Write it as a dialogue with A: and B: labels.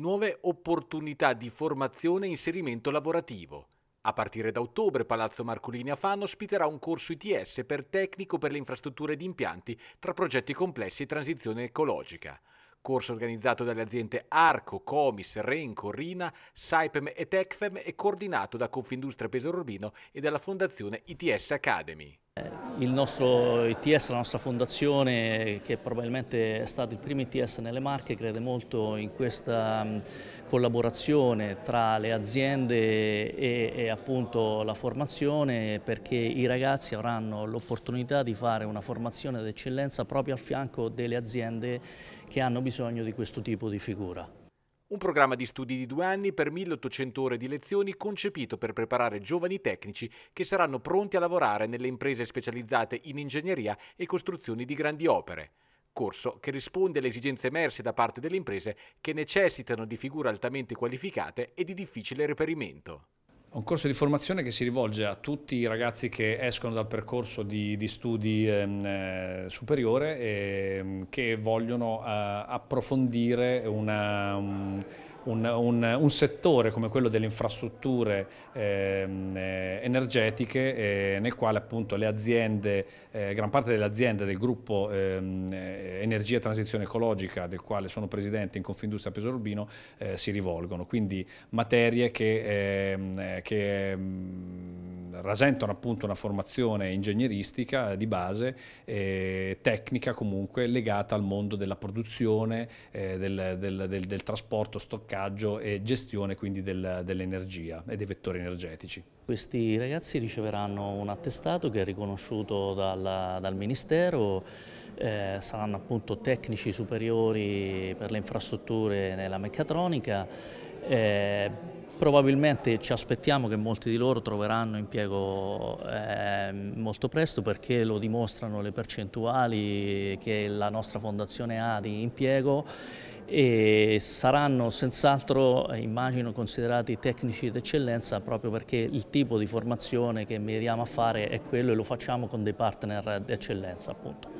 A: nuove opportunità di formazione e inserimento lavorativo. A partire da ottobre Palazzo Marcolini a Fano ospiterà un corso ITS per tecnico per le infrastrutture di impianti tra progetti complessi e transizione ecologica. Corso organizzato dalle aziende Arco, Comis, Renco, Rina, Saipem e Tecfem e coordinato da Confindustria Pesaro Urbino e dalla Fondazione ITS Academy
B: il nostro ITS, la nostra fondazione, che probabilmente è stato il primo ITS nelle Marche, crede molto in questa mm, collaborazione tra le aziende e, e appunto la formazione perché i ragazzi avranno l'opportunità di fare una formazione d'eccellenza proprio al fianco delle aziende che hanno bisogno di questo tipo di figura.
A: Un programma di studi di due anni per 1800 ore di lezioni concepito per preparare giovani tecnici che saranno pronti a lavorare nelle imprese specializzate in ingegneria e costruzioni di grandi opere. Corso che risponde alle esigenze emerse da parte delle imprese che necessitano di figure altamente qualificate e di difficile reperimento.
C: È un corso di formazione che si rivolge a tutti i ragazzi che escono dal percorso di, di studi ehm, eh, superiore e ehm, che vogliono eh, approfondire una... Um, un, un, un settore come quello delle infrastrutture ehm, eh, energetiche eh, nel quale appunto le aziende, eh, gran parte delle aziende del gruppo ehm, eh, Energia Transizione Ecologica del quale sono presidente in Confindustria Peso Urbino eh, si rivolgono, quindi materie che, ehm, che Ehm, rasentano appunto una formazione ingegneristica di base, eh, tecnica comunque legata al mondo della produzione, eh, del, del, del, del, trasporto, stoccaggio e gestione quindi dell'energia e dei vettori energetici. Questi ragazzi
B: riceveranno un attestato che è riconosciuto dal, dal Ministero, eh, saranno appunto tecnici superiori per le infrastrutture nella meccatronica, eh, Probabilmente ci aspettiamo che molti di loro troveranno impiego eh, molto presto perché lo dimostrano le percentuali che la nostra fondazione ha di impiego e saranno senz'altro, eh, immagino, considerati tecnici d'eccellenza proprio perché il tipo di formazione che miriamo a fare è quello e lo facciamo con dei partner d'eccellenza appunto.